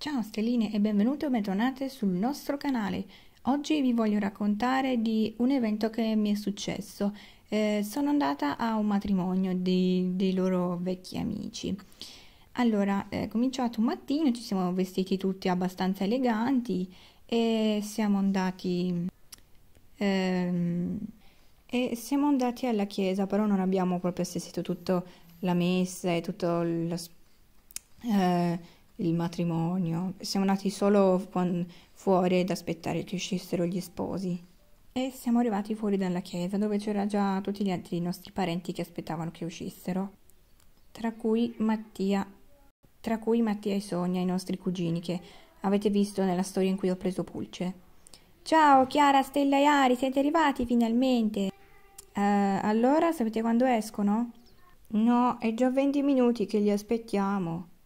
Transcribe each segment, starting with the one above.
Ciao stelline e benvenute o bentornate sul nostro canale. Oggi vi voglio raccontare di un evento che mi è successo. Eh, sono andata a un matrimonio dei, dei loro vecchi amici. Allora, è cominciato un mattino, ci siamo vestiti tutti abbastanza eleganti e siamo andati... Ehm, e siamo andati alla chiesa, però non abbiamo proprio assistito tutta la messa e tutto il. Eh, il matrimonio, siamo nati solo fuori ad aspettare che uscissero gli sposi. E siamo arrivati fuori dalla chiesa dove c'era già tutti gli altri nostri parenti che aspettavano che uscissero, tra cui Mattia, tra cui Mattia e Sonia, i nostri cugini che avete visto nella storia in cui ho preso Pulce. Ciao Chiara, Stella e Ari, siete arrivati finalmente! Uh, allora sapete quando escono? No, è già 20 minuti che li aspettiamo.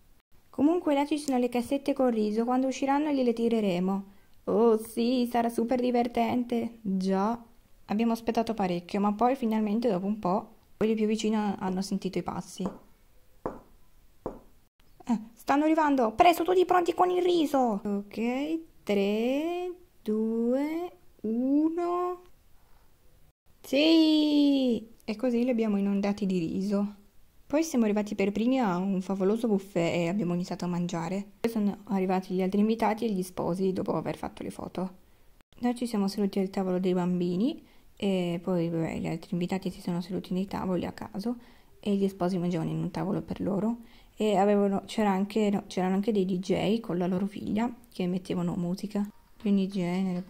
Comunque là ci sono le cassette con riso, quando usciranno gliele tireremo. Oh sì, sarà super divertente. Già, abbiamo aspettato parecchio, ma poi finalmente dopo un po' quelli più vicini hanno sentito i passi. Eh, stanno arrivando, presto tutti pronti con il riso. Ok, 3, 2, 1. Sì! E così li abbiamo inondati di riso. Poi siamo arrivati per primi a un favoloso buffet e abbiamo iniziato a mangiare. Poi sono arrivati gli altri invitati e gli sposi dopo aver fatto le foto. Noi ci siamo seduti al tavolo dei bambini e poi beh, gli altri invitati si sono seduti nei tavoli a caso e gli sposi mangiavano in un tavolo per loro e avevano, c'era anche, no, c'erano anche dei DJ con la loro figlia che mettevano musica. Quindi DJ nelle,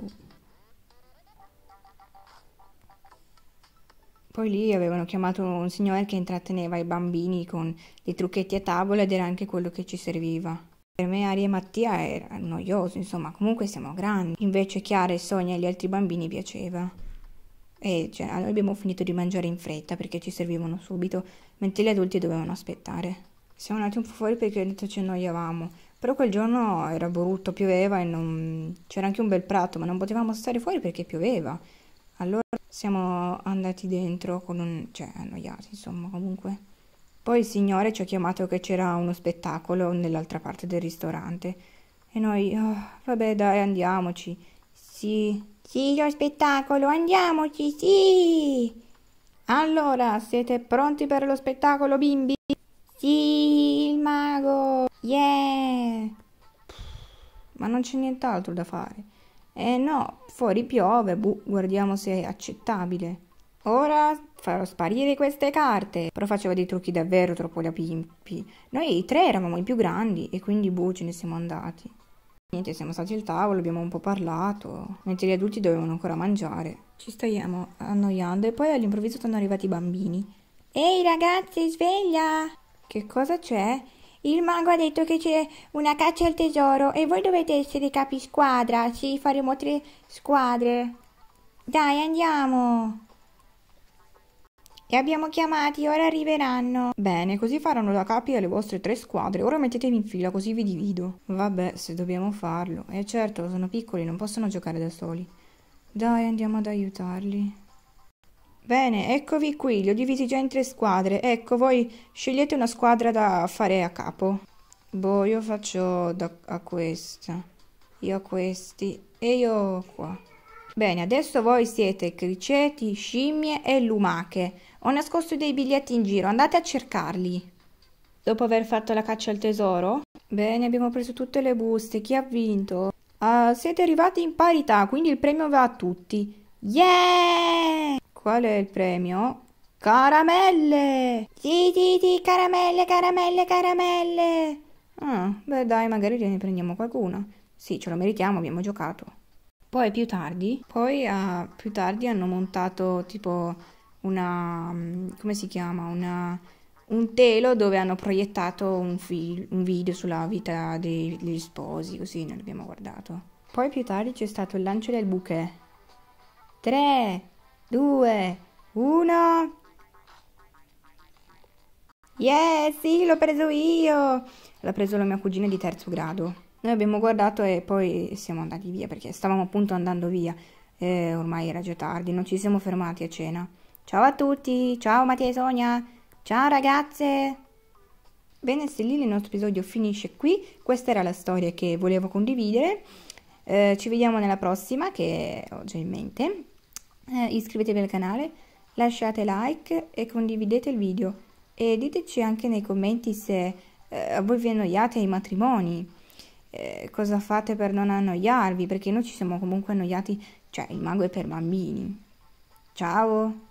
Poi lì avevano chiamato un signore che intratteneva i bambini con dei trucchetti a tavola ed era anche quello che ci serviva. Per me Aria e Mattia era noioso, insomma, comunque siamo grandi. Invece Chiara e Sonia e gli altri bambini piaceva. E cioè, noi abbiamo finito di mangiare in fretta perché ci servivano subito, mentre gli adulti dovevano aspettare. Siamo andati un po' fuori perché detto ci annoiavamo, però quel giorno era brutto, pioveva e non... c'era anche un bel prato, ma non potevamo stare fuori perché pioveva siamo andati dentro con un... cioè annoiati insomma comunque. Poi il signore ci ha chiamato che c'era uno spettacolo nell'altra parte del ristorante e noi oh, vabbè dai andiamoci. Sì, sì, lo spettacolo, andiamoci, sì. Allora, siete pronti per lo spettacolo, bimbi? Sì, il mago. Yeah. Ma non c'è nient'altro da fare. Eh no, fuori piove, buh, guardiamo se è accettabile. Ora farò sparire queste carte. Però faceva dei trucchi davvero troppo da pimpi. Noi tre eravamo i più grandi e quindi buh, ce ne siamo andati. Niente, siamo stati al tavolo, abbiamo un po' parlato, mentre gli adulti dovevano ancora mangiare. Ci stiamo annoiando e poi all'improvviso sono arrivati i bambini. Ehi ragazzi, sveglia! Che cosa c'è? Il mago ha detto che c'è una caccia al tesoro e voi dovete essere capi squadra. Sì, faremo tre squadre. Dai, andiamo. Li abbiamo chiamati, ora arriveranno. Bene, così faranno da capi alle vostre tre squadre. Ora mettetevi in fila, così vi divido. Vabbè, se dobbiamo farlo. E certo, sono piccoli, non possono giocare da soli. Dai, andiamo ad aiutarli. Bene, eccovi qui, li ho divisi già in tre squadre. Ecco, voi scegliete una squadra da fare a capo. Boh, io faccio da, a questa. Io a questi. E io qua. Bene, adesso voi siete criceti, scimmie e lumache. Ho nascosto dei biglietti in giro, andate a cercarli. Dopo aver fatto la caccia al tesoro? Bene, abbiamo preso tutte le buste. Chi ha vinto? Uh, siete arrivati in parità, quindi il premio va a tutti. Yeah! Qual è il premio? Caramelle! Sì, sì, sì, caramelle, caramelle, caramelle! Ah, beh dai, magari ne prendiamo qualcuna. Sì, ce lo meritiamo, abbiamo giocato. Poi più tardi, poi uh, più tardi hanno montato tipo una... Mm, come si chiama? Una, un telo dove hanno proiettato un, film, un video sulla vita dei, degli sposi, così noi l'abbiamo guardato. Poi più tardi c'è stato il lancio del bouquet. 3, due, uno. Yeah, sì, l'ho preso io! L'ha preso la mia cugina di terzo grado. Noi abbiamo guardato e poi siamo andati via perché stavamo appunto andando via. E ormai era già tardi, non ci siamo fermati a cena. Ciao a tutti, ciao Mattia e Sonia, ciao ragazze! Bene, se lì il nostro episodio finisce qui. Questa era la storia che volevo condividere. Eh, ci vediamo nella prossima che ho già in mente eh, iscrivetevi al canale, lasciate like e condividete il video e diteci anche nei commenti se eh, voi vi annoiate ai matrimoni, eh, cosa fate per non annoiarvi, perché noi ci siamo comunque annoiati, cioè il mago è per bambini. Ciao!